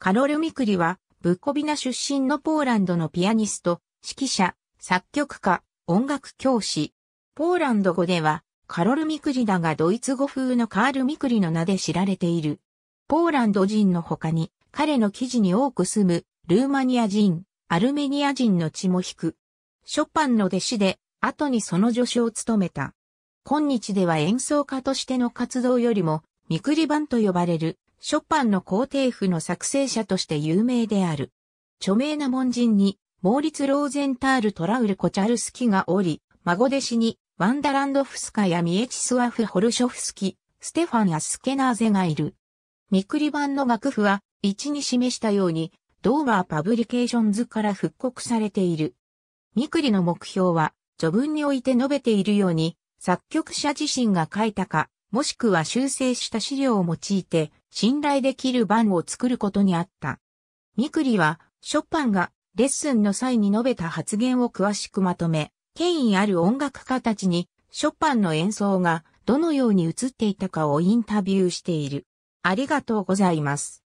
カロル・ミクリは、ブッコビナ出身のポーランドのピアニスト、指揮者、作曲家、音楽教師。ポーランド語では、カロル・ミクリだがドイツ語風のカール・ミクリの名で知られている。ポーランド人の他に、彼の記事に多く住む、ルーマニア人、アルメニア人の血も引く。ショパンの弟子で、後にその助手を務めた。今日では演奏家としての活動よりも、ミクリ版と呼ばれるショパンの皇帝譜の作成者として有名である。著名な門人に、モーリツ・ローゼンタール・トラウル・コチャルスキがおり、孫弟子に、ワンダランドフスカやミエチスワフ・ホルショフスキ、ステファン・アスケナーゼがいる。ミクリ版の楽譜は、一に示したように、ドーバー・パブリケーションズから復刻されている。ミクリの目標は、序文において述べているように、作曲者自身が書いたか、もしくは修正した資料を用いて信頼できる版を作ることにあった。ミクリは、ショパンがレッスンの際に述べた発言を詳しくまとめ、権威ある音楽家たちにショパンの演奏がどのように映っていたかをインタビューしている。ありがとうございます。